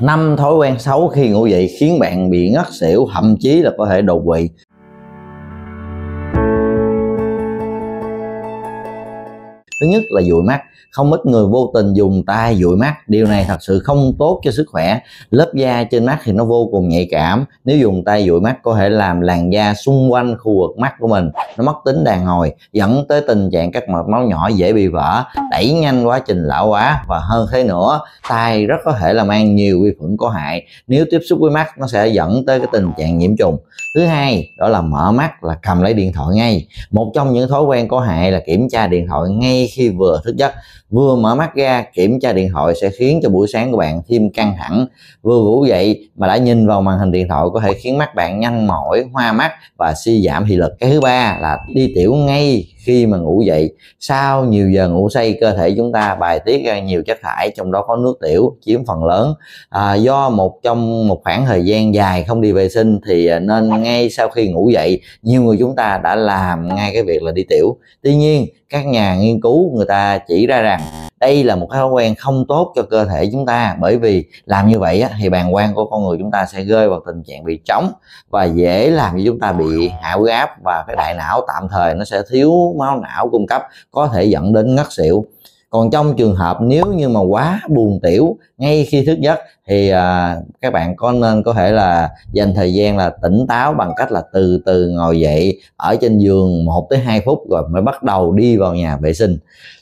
năm thói quen xấu khi ngủ dậy khiến bạn bị ngất xỉu thậm chí là có thể đột quỵ thứ nhất là dụi mắt không ít người vô tình dùng tay dụi mắt điều này thật sự không tốt cho sức khỏe lớp da trên mắt thì nó vô cùng nhạy cảm nếu dùng tay dụi mắt có thể làm làn da xung quanh khu vực mắt của mình nó mất tính đàn hồi dẫn tới tình trạng các mạch máu nhỏ dễ bị vỡ đẩy nhanh quá trình lão hóa và hơn thế nữa tay rất có thể là mang nhiều vi khuẩn có hại nếu tiếp xúc với mắt nó sẽ dẫn tới cái tình trạng nhiễm trùng thứ hai đó là mở mắt là cầm lấy điện thoại ngay một trong những thói quen có hại là kiểm tra điện thoại ngay khi vừa thức giấc vừa mở mắt ra kiểm tra điện thoại sẽ khiến cho buổi sáng của bạn thêm căng thẳng vừa ngủ dậy mà đã nhìn vào màn hình điện thoại có thể khiến mắt bạn nhăn mỏi hoa mắt và suy giảm thị lực cái thứ ba là đi tiểu ngay khi mà ngủ dậy sau nhiều giờ ngủ say cơ thể chúng ta bài tiết ra nhiều chất thải trong đó có nước tiểu chiếm phần lớn à, do một trong một khoảng thời gian dài không đi vệ sinh thì à, nên ngay sau khi ngủ dậy nhiều người chúng ta đã làm ngay cái việc là đi tiểu tuy nhiên các nhà nghiên cứu người ta chỉ ra rằng đây là một cái thói quen không tốt cho cơ thể chúng ta bởi vì làm như vậy thì bàn quang của con người chúng ta sẽ rơi vào tình trạng bị trống và dễ làm cho chúng ta bị hạ huyết áp và cái đại não tạm thời nó sẽ thiếu máu não cung cấp có thể dẫn đến ngất xỉu còn trong trường hợp nếu như mà quá buồn tiểu ngay khi thức giấc thì à, các bạn có nên có thể là dành thời gian là tỉnh táo bằng cách là từ từ ngồi dậy ở trên giường 1 tới 2 phút rồi mới bắt đầu đi vào nhà vệ sinh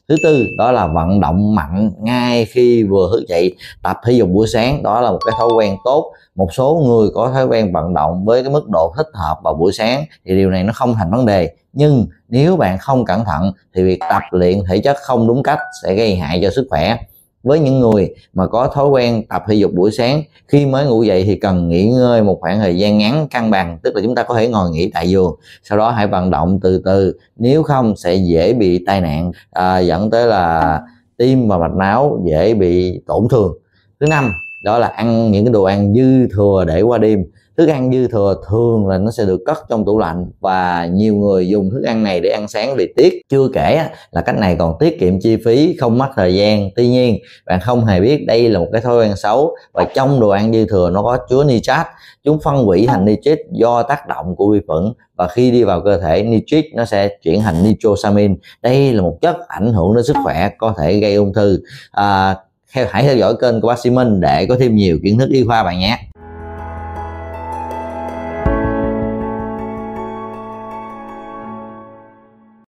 thứ tư đó là vận động mạnh ngay khi vừa thức dậy tập thể dục buổi sáng đó là một cái thói quen tốt một số người có thói quen vận động với cái mức độ thích hợp vào buổi sáng thì điều này nó không thành vấn đề nhưng nếu bạn không cẩn thận thì việc tập luyện thể chất không đúng cách sẽ gây hại cho sức khỏe với những người mà có thói quen tập thể dục buổi sáng khi mới ngủ dậy thì cần nghỉ ngơi một khoảng thời gian ngắn cân bằng tức là chúng ta có thể ngồi nghỉ tại giường sau đó hãy vận động từ từ nếu không sẽ dễ bị tai nạn à, dẫn tới là tim và mạch máu dễ bị tổn thương thứ năm đó là ăn những cái đồ ăn dư thừa để qua đêm thức ăn dư thừa thường là nó sẽ được cất trong tủ lạnh và nhiều người dùng thức ăn này để ăn sáng vì tiết chưa kể là cách này còn tiết kiệm chi phí không mất thời gian tuy nhiên bạn không hề biết đây là một cái thói quen xấu và trong đồ ăn dư thừa nó có chứa nitrat chúng phân hủy thành nitrit do tác động của vi khuẩn và khi đi vào cơ thể nitrit nó sẽ chuyển thành nitrosamin đây là một chất ảnh hưởng đến sức khỏe có thể gây ung thư à, hãy theo dõi kênh của bác sĩ Minh để có thêm nhiều kiến thức y khoa bạn nhé